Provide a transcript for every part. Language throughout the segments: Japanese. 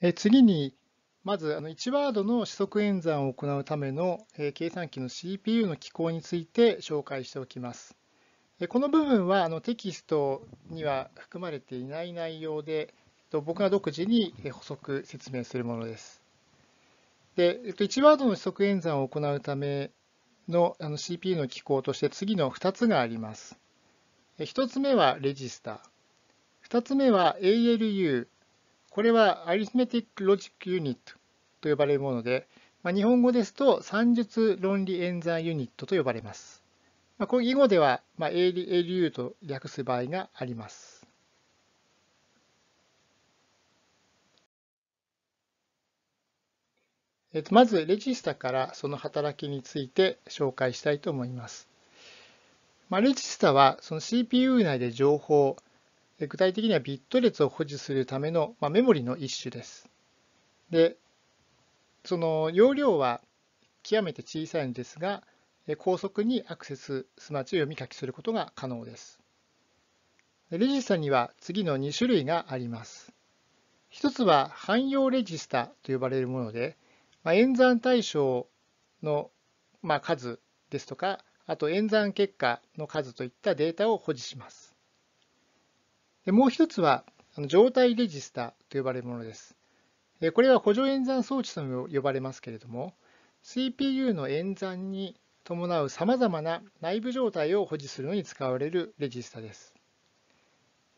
え次に、まずあの1ワードの四則演算を行うための、え計算機の CPU の機構について紹介しておきます。えこの部分はあのテキストには含まれていない内容で、僕が独自に補足説明するものです。で、1ワードの四則演算を行うためのあの CPU の機構として次の2つがあります。1つ目はレジスタ。2つ目は ALU これはアリスメティック・ロジック・ユニットと呼ばれるもので、まあ、日本語ですと算術論理演算ユニットと呼ばれます。まあ、これ以後では、まあ、ALU と略す場合があります。えっと、まずレジスタからその働きについて紹介したいと思います。まあ、レジスタはその CPU 内で情報、具体的にはビット列を保持するための、まメモリの一種です。で、その容量は極めて小さいんですが、高速にアクセス、すなわち読み書きすることが可能です。レジスタには次の2種類があります。一つは汎用レジスタと呼ばれるもので、まあ、演算対象の、ま数ですとか、あと演算結果の数といったデータを保持します。でもう一つは、状態レジスタと呼ばれるものです。これは補助演算装置とも呼ばれますけれども、CPU の演算に伴うさまざまな内部状態を保持するのに使われるレジスタです。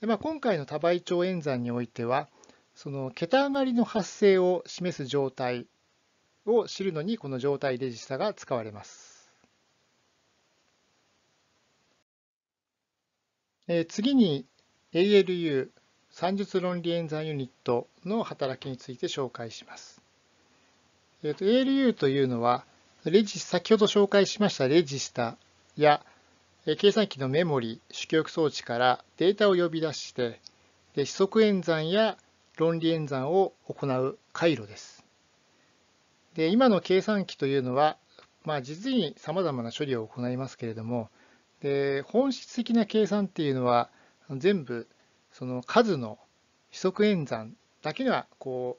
でまあ、今回の多倍長演算においては、その桁上がりの発生を示す状態を知るのにこの状態レジスタが使われます。えー、次に ALU 算術論理演算ユニットの働きについて紹介します。えー、と ALU というのはレジ先ほど紹介しましたレジスタや計算機のメモリ、主記憶装置からデータを呼び出してで四則演算や論理演算を行う回路です。で今の計算機というのは、まあ、実に様々な処理を行いますけれどもで本質的な計算っていうのは全部その数の規則演算だけがこ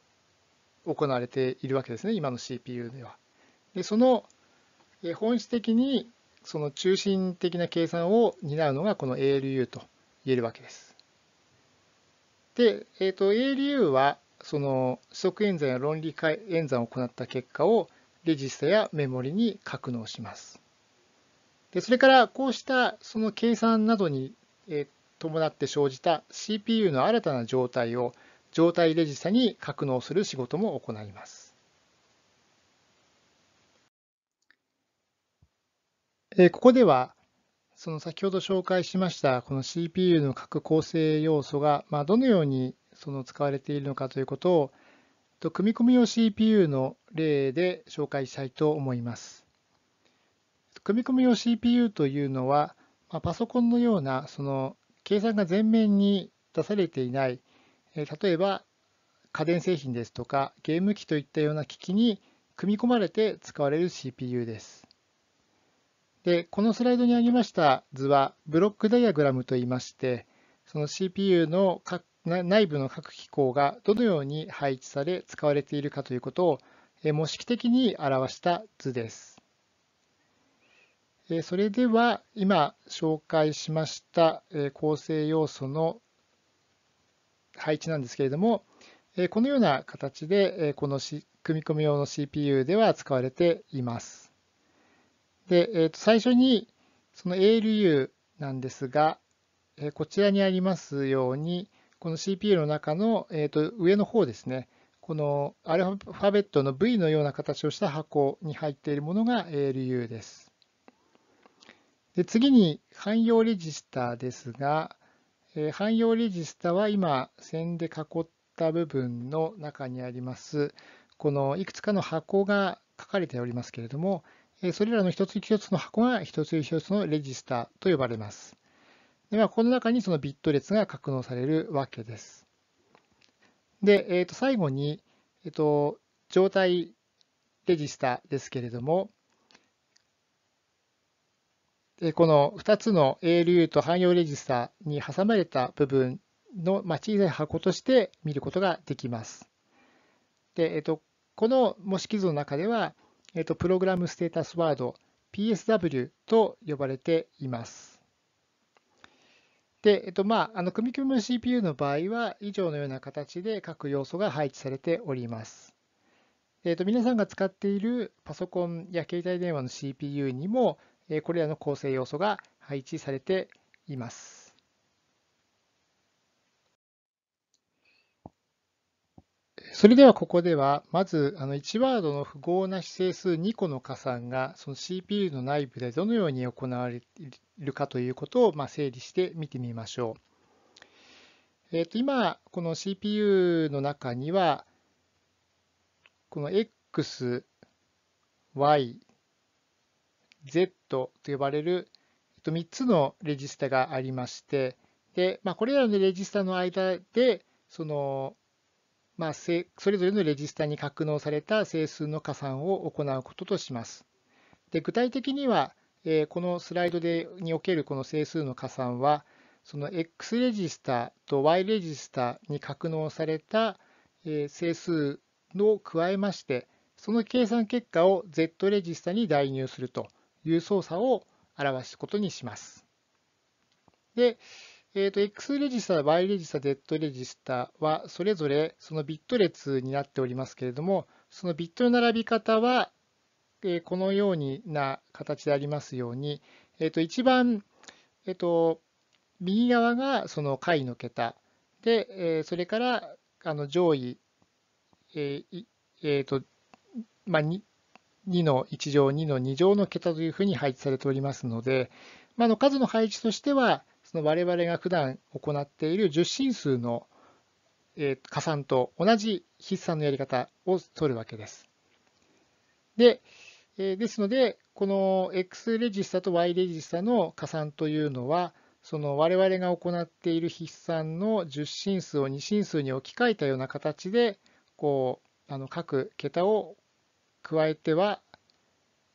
う行われているわけですね、今の CPU では。でその本質的にその中心的な計算を担うのがこの ALU と言えるわけです。で、えー、と ALU はその規則演算や論理演算を行った結果をレジスタやメモリに格納します。でそれからこうしたその計算などに、えー、伴って生じた CPU の新たな状態を状態レジスタに格納する仕事も行います。ここでは、その先ほど紹介しましたこの CPU の各構成要素がまあどのようにその使われているのかということをと組み込み用 CPU の例で紹介したいと思います。組み込み用 CPU というのは、まあ、パソコンのようなその計算が前面に出されていない、例えば家電製品ですとかゲーム機といったような機器に組み込まれて使われる CPU です。で、このスライドにありました図はブロックダイアグラムといいまして、その CPU の内部の各機構がどのように配置され使われているかということを模式的に表した図です。それでは今紹介しました構成要素の配置なんですけれども、このような形でこの組み込み用の CPU では使われています。で、最初にその ALU なんですが、こちらにありますように、この CPU の中の上の方ですね、このアルファベットの V のような形をした箱に入っているものが ALU です。で次に汎用レジスタですが、えー、汎用レジスタは今線で囲った部分の中にありますこのいくつかの箱が書かれておりますけれども、えそれらの一つ一つの箱が一つ一つのレジスタと呼ばれます。では、この中にそのビット列が格納されるわけです。で、えー、と最後に、えー、と状態レジスタですけれども、でこの2つの ALU と汎用レジスタに挟まれた部分の、小さい箱として見ることができます。でえっと、この模式図の中では、えっと、プログラムステータスワード PSW と呼ばれています。で、えっとまあ、あの組み込む CPU の場合は以上のような形で各要素が配置されております。えっと、皆さんが使っているパソコンや携帯電話の CPU にも、これらの構成要素が配置されています。それではここでは、まずあの1ワードの符号な指定数2個の加算がその CPU の内部でどのように行われるかということをまあ整理して見てみましょう。えー、と今、この CPU の中には、この X、Y、Z と呼ばれる3つのレジスタがありまして、でまあ、これらのレジスタの間で、そのまあ、それぞれのレジスタに格納された整数の加算を行うこととします。で具体的には、えー、このスライドでにおけるこの整数の加算は、その X レジスタと Y レジスタに格納された、えー、整数を加えまして、その計算結果を Z レジスタに代入するという操作を表すことにします。で、えーと、X レジスタ、Y レジスタ、Z レジスタはそれぞれそのビット列になっておりますけれども、そのビットの並び方は、えー、このようにな形でありますように、えーと、一番、えーと、右側がその回の桁で、えー、それからあの上位、えーえーとまあ、2の1乗、2の2乗の桁というふうに配置されておりますので、まあ、の数の配置としては、その我々が普段行っている十進数の加算と同じ筆算のやり方を取るわけです。で、ですので、この X レジスタと Y レジスタの加算というのは、その我々が行っている筆算の十進数を二進数に置き換えたような形で、こう、あの各桁を加えては、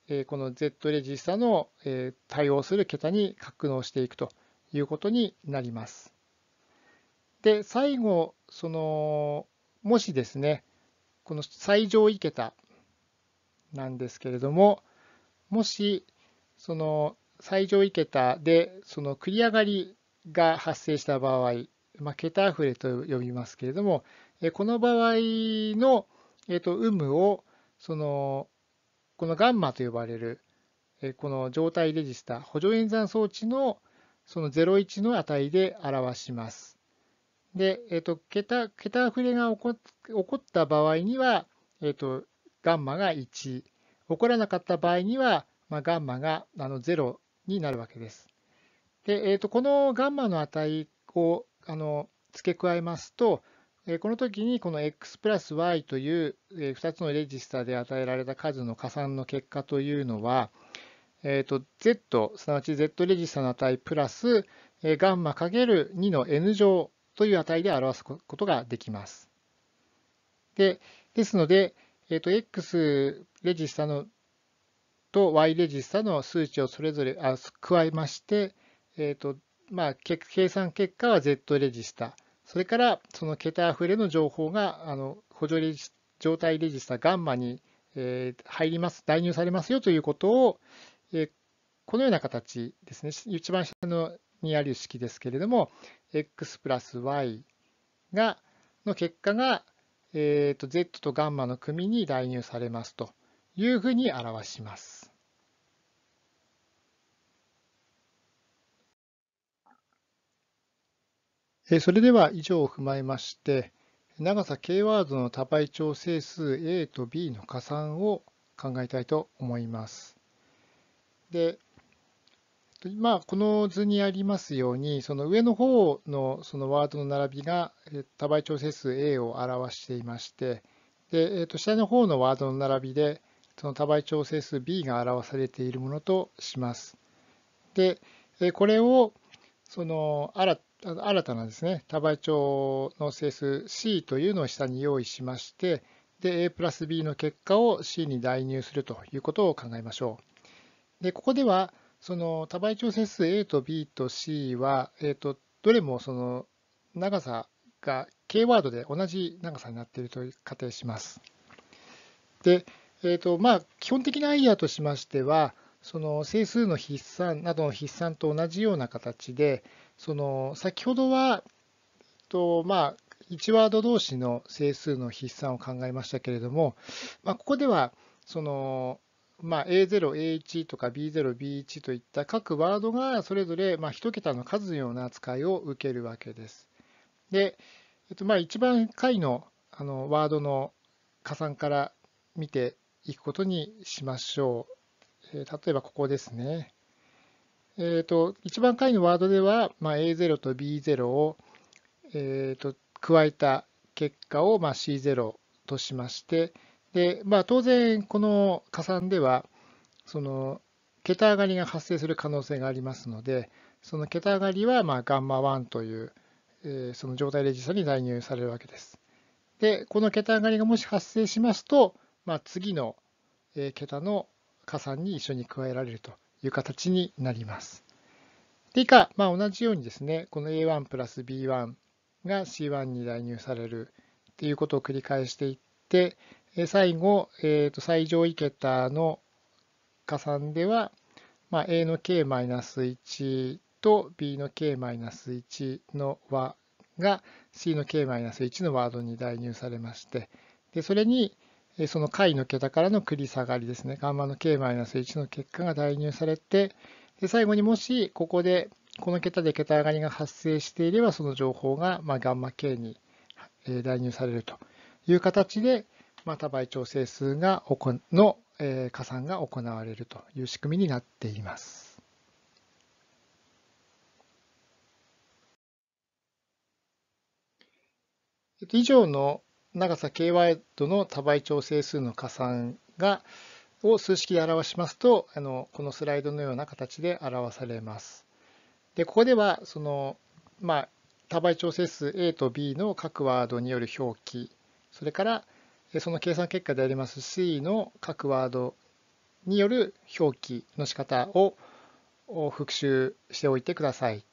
えこの Z レジスタの、え対応する桁に格納していくということになります。で、最後、その、もしですね、この最上位桁なんですけれども、もし、その最上位桁で、その繰り上がりが発生した場合、まあ、桁溢れと呼びますけれども、この場合の、えー、と有無をそのこのガンマと呼ばれるこの状態レジスタ補助演算装置のその01の値で表します。で、えっと、桁桁触れが起こった場合には、えっと、ガンマが1、起こらなかった場合には、まあ、ガンマがあの0になるわけです。で、えっと、このガンマの値をあの付け加えますと、この時にこの x プラス y という2つのレジスタで与えられた数の加算の結果というのは、えー、と z すなわち z レジスタの値プラスガンマかける2の n 乗という値で表すことができます。でですので、えー、と x レジスタのと y レジスタの数値をそれぞれあ加えまして、えーとまあ、計算結果は z レジスタそれから、その桁あふれの情報が、あの補助レジ状態レジスタガンマに、えー、入ります、代入されますよということを、えー、このような形ですね、一番下のにある式ですけれども、x プラス y が、の結果が、えーと、と z とガンマの組に代入されますというふうに表します。それでは以上を踏まえまして、長さ k ワードの多倍調整数 a と b の加算を考えたいと思います。で、まあ、この図にありますように、その上の方のそのワードの並びが多倍調整数 a を表していまして、でえー、と下の方のワードの並びで、その多倍調整数 b が表されているものとします。で、これをその新新たなですね、多倍調の整数 C というのを下に用意しまして、で、A プラス B の結果を C に代入するということを考えましょう。で、ここでは、その多倍調整数 A と B と C は、えっ、ー、と、どれもその長さが K ワードで同じ長さになっていると仮定します。で、えっ、ー、と、まあ、基本的なアイデアとしましては、その整数の筆算などの筆算と同じような形でその先ほどはとまあ1ワード同士の整数の筆算を考えましたけれども、まあ、ここではその、まあ、A0、A1 とか B0、B1 といった各ワードがそれぞれまあ1桁の数のような扱いを受けるわけです。で、えっと、まあ一番下位のあのワードの加算から見ていくことにしましょう。え例えばここですね。えっ、ー、と、一番下位のワードでは、まあ、A0 と B0 を、えーと、と加えた結果を、まあ、C0 としまして、でまあ、当然、この加算では、その桁上がりが発生する可能性がありますので、その桁上がりは、まあ、ガンマ1という、えー、その状態レジスタに代入されるわけです。で、この桁上がりがもし発生しますと、まあ、次の、えー、桁の加算に一緒に加えられるという形になります。で以下、まあ、同じようにですね、この A1 プラス B1 が C1 に代入されるっていうことを繰り返していって、最後、えー、と最上位桁の加算では、まあ、A の K-1 と B の K-1 の和が C の K-1 のワードに代入されまして、でそれにその解の桁からの繰り下がりですね、ガンマの k-1 の結果が代入されて、で最後にもしここでこの桁で桁上がりが発生していれば、その情報がまあガンマ k に代入されるという形で、まあ、多倍調整数がの加算が行われるという仕組みになっています。以上の長さ ky 度の多倍調整数の加算がを数式で表しますとあのこのスライドのような形で表されます。でここではその、まあ、多倍調整数 a と b の各ワードによる表記それからその計算結果であります c の各ワードによる表記の仕方を復習しておいてください。